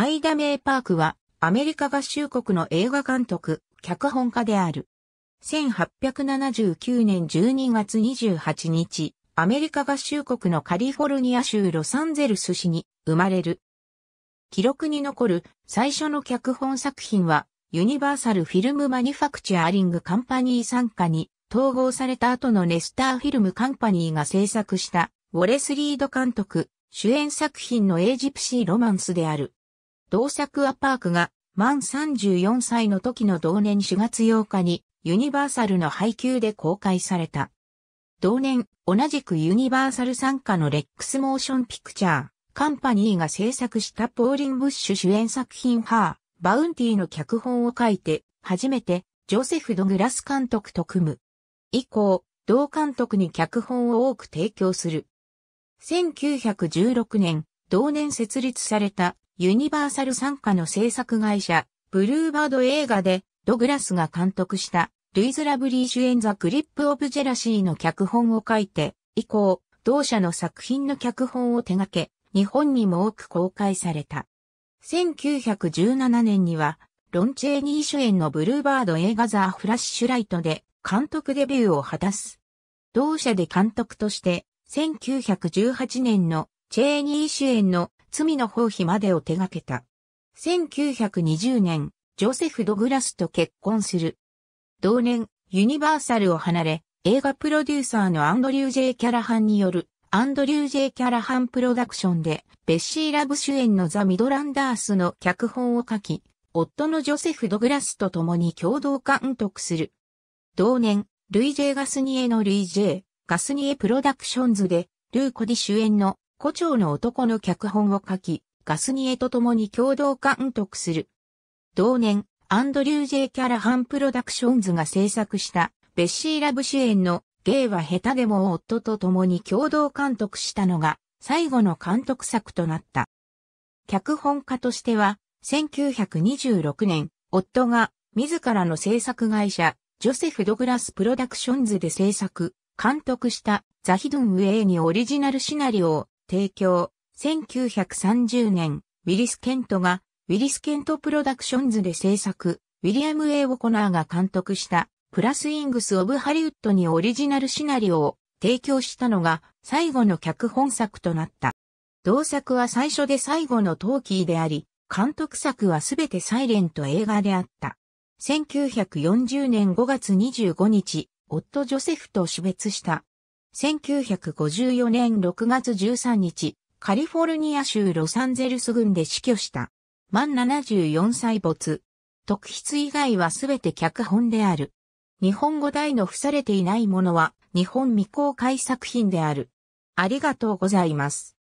アイダメイ・パークは、アメリカ合衆国の映画監督、脚本家である。1879年12月28日、アメリカ合衆国のカリフォルニア州ロサンゼルス市に生まれる。記録に残る最初の脚本作品は、ユニバーサル・フィルム・マニュファクチャーリング・カンパニー傘下に統合された後のネスター・フィルム・カンパニーが制作した、ウォレス・リード監督、主演作品のエイジプシー・ロマンスである。同作アパークが満34歳の時の同年4月8日にユニバーサルの配給で公開された。同年、同じくユニバーサル参加のレックスモーションピクチャー、カンパニーが制作したポーリン・ブッシュ主演作品ハー、バウンティの脚本を書いて、初めてジョセフ・ドグラス監督と組む。以降、同監督に脚本を多く提供する。1916年、同年設立されたユニバーサル参加の制作会社、ブルーバード映画で、ドグラスが監督した、ルイズ・ラブリー主演ザ・グリップ・オブ・ジェラシーの脚本を書いて、以降、同社の作品の脚本を手掛け、日本にも多く公開された。1917年には、ロンチェーニー主演のブルーバード映画ザ・フラッシュライトで監督デビューを果たす。同社で監督として、1918年のチェーニー主演の罪の放棄までを手掛けた。1920年、ジョセフ・ドグラスと結婚する。同年、ユニバーサルを離れ、映画プロデューサーのアンドリュー・ジェイ・キャラハンによる、アンドリュー・ジェイ・キャラハンプロダクションで、ベッシー・ラブ主演のザ・ミドランダースの脚本を書き、夫のジョセフ・ドグラスと共に共同監督する。同年、ルイ・ジェイ・ガスニエのルイ・ジェイ、ガスニエプロダクションズで、ルー・コディ主演の胡蝶の男の脚本を書き、ガスニエと共に共同監督する。同年、アンドリュー・ジェイ・キャラハン・プロダクションズが制作した、ベッシー・ラブ主演の、ゲイは下手でも夫と共に共同監督したのが、最後の監督作となった。脚本家としては、1926年、夫が自らの制作会社、ジョセフ・ドグラス・プロダクションズで制作、監督したザヒドゥン・ウェイにオリジナルシナリオを提供、1930年、ウィリス・ケントが、ウィリス・ケント・プロダクションズで制作、ウィリアム・ェ A・ オコナーが監督した、プラス・イングス・オブ・ハリウッドにオリジナルシナリオを提供したのが、最後の脚本作となった。同作は最初で最後のトーキーであり、監督作はすべてサイレント映画であった。1940年5月25日、夫ジョセフと死別した1954年6月13日、カリフォルニア州ロサンゼルス郡で死去した。満74歳没。特筆以外はすべて脚本である。日本語題の付されていないものは日本未公開作品である。ありがとうございます。